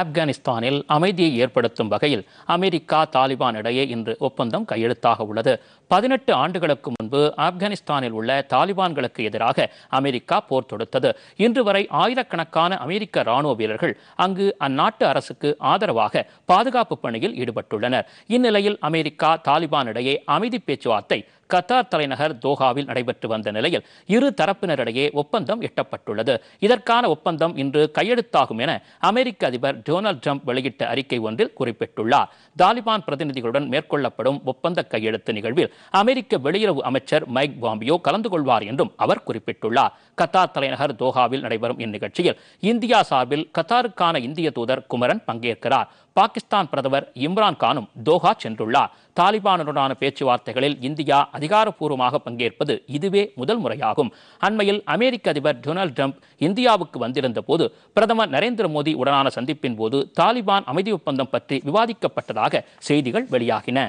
ஆப்கானிஸ்தானில் அமைதியை ஏற்படுத்தும் வகையில் அமெரிக்கா தாலிபான் இடையே இன்று ஒப்பந்தம் கையெழுத்தாக உள்ளது பதினெட்டு ஆண்டுகளுக்கு முன்பு ஆப்கானிஸ்தானில் உள்ள தாலிபான்களுக்கு எதிராக அமெரிக்கா போர் தொடுத்தது இன்று வரை ஆயிரக்கணக்கான அமெரிக்க ராணுவ வீரர்கள் அங்கு அந்நாட்டு அரசுக்கு ஆதரவாக பாதுகாப்பு பணியில் ஈடுபட்டுள்ளனர் இந்நிலையில் அமெரிக்கா தாலிபான் இடையே அமைதி பேச்சுவார்த்தை கத்தார் தலைநகர் தோஹாவில் நடைபெற்று வந்த நிலையில் இரு தரப்பினரிடையே ஒப்பந்தம் எட்டப்பட்டுள்ளது இதற்கான ஒப்பந்தம் இன்று கையெழுத்தாகும் என அமெரிக்க அதிபர் டொனால்டு ட்ரம்ப் வெளியிட்ட அறிக்கை ஒன்றில் குறிப்பிட்டுள்ளார் தாலிபான் பிரதிநிதிகளுடன் மேற்கொள்ளப்படும் ஒப்பந்த கையெழுத்து நிகழ்வில் அமெரிக்க வெளியுறவு அமைச்சர் மைக் பாம்பியோ கலந்து கொள்வார் என்றும் அவர் குறிப்பிட்டுள்ளார் கத்தார் தலைநகர் தோஹாவில் நடைபெறும் இந்நிகழ்ச்சியில் இந்தியா சார்பில் கத்தாருக்கான இந்திய தூதர் குமரன் பங்கேற்கிறார் பாகிஸ்தான் பிரதமர் இம்ரான் கானும் தோஹா சென்றுள்ளார் தாலிபானுடனான பேச்சுவார்த்தைகளில் இந்தியா அதிகாரப்பூர்வமாக பங்கேற்பது இதுவே முதல் முறையாகும் அண்மையில் அமெரிக்க அதிபர் டொனால்டு ட்ரம்ப் இந்தியாவுக்கு வந்திருந்த போது பிரதமர் நரேந்திர மோடி உடனான சந்திப்பின் போது தாலிபான் அமைதி ஒப்பந்தம் பற்றி விவாதிக்கப்பட்டதாக செய்திகள் வெளியாகின